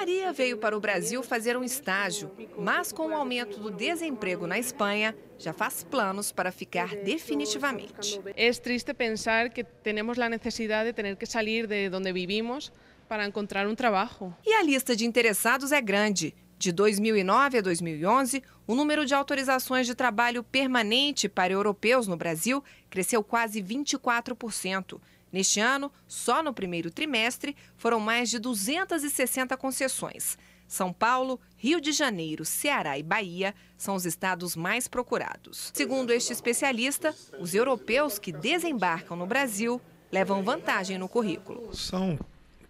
Maria veio para o Brasil fazer um estágio, mas com o aumento do desemprego na Espanha, já faz planos para ficar definitivamente. É triste pensar que temos a necessidade de ter que sair de onde vivimos para encontrar um trabalho. E a lista de interessados é grande. De 2009 a 2011, o número de autorizações de trabalho permanente para europeus no Brasil cresceu quase 24%. Neste ano, só no primeiro trimestre, foram mais de 260 concessões. São Paulo, Rio de Janeiro, Ceará e Bahia são os estados mais procurados. Segundo este especialista, os europeus que desembarcam no Brasil levam vantagem no currículo. São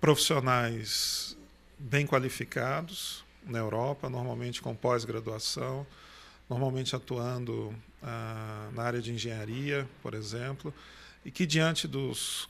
profissionais bem qualificados na Europa, normalmente com pós-graduação, normalmente atuando ah, na área de engenharia, por exemplo e que, diante dos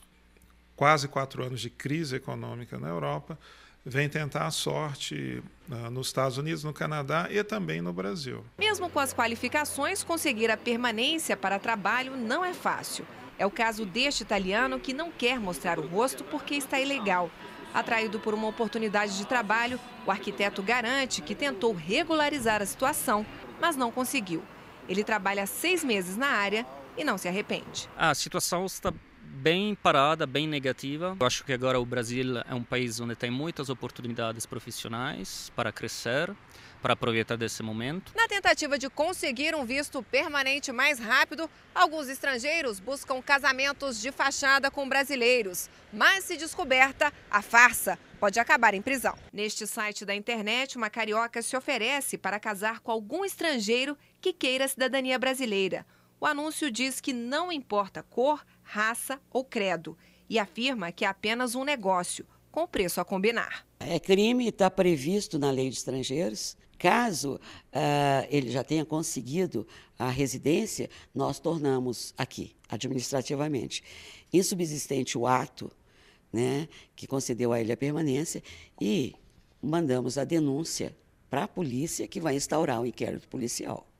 quase quatro anos de crise econômica na Europa, vem tentar a sorte uh, nos Estados Unidos, no Canadá e também no Brasil. Mesmo com as qualificações, conseguir a permanência para trabalho não é fácil. É o caso deste italiano que não quer mostrar o rosto porque está ilegal. Atraído por uma oportunidade de trabalho, o arquiteto garante que tentou regularizar a situação, mas não conseguiu. Ele trabalha seis meses na área e não se arrepende. A situação está bem parada, bem negativa. Eu acho que agora o Brasil é um país onde tem muitas oportunidades profissionais para crescer, para aproveitar desse momento. Na tentativa de conseguir um visto permanente mais rápido, alguns estrangeiros buscam casamentos de fachada com brasileiros, mas se descoberta, a farsa pode acabar em prisão. Neste site da internet, uma carioca se oferece para casar com algum estrangeiro que queira a cidadania brasileira. O anúncio diz que não importa cor, raça ou credo e afirma que é apenas um negócio, com preço a combinar. É crime, está previsto na lei de estrangeiros. Caso uh, ele já tenha conseguido a residência, nós tornamos aqui, administrativamente, insubsistente o ato né, que concedeu a ele a permanência e mandamos a denúncia para a polícia que vai instaurar o um inquérito policial.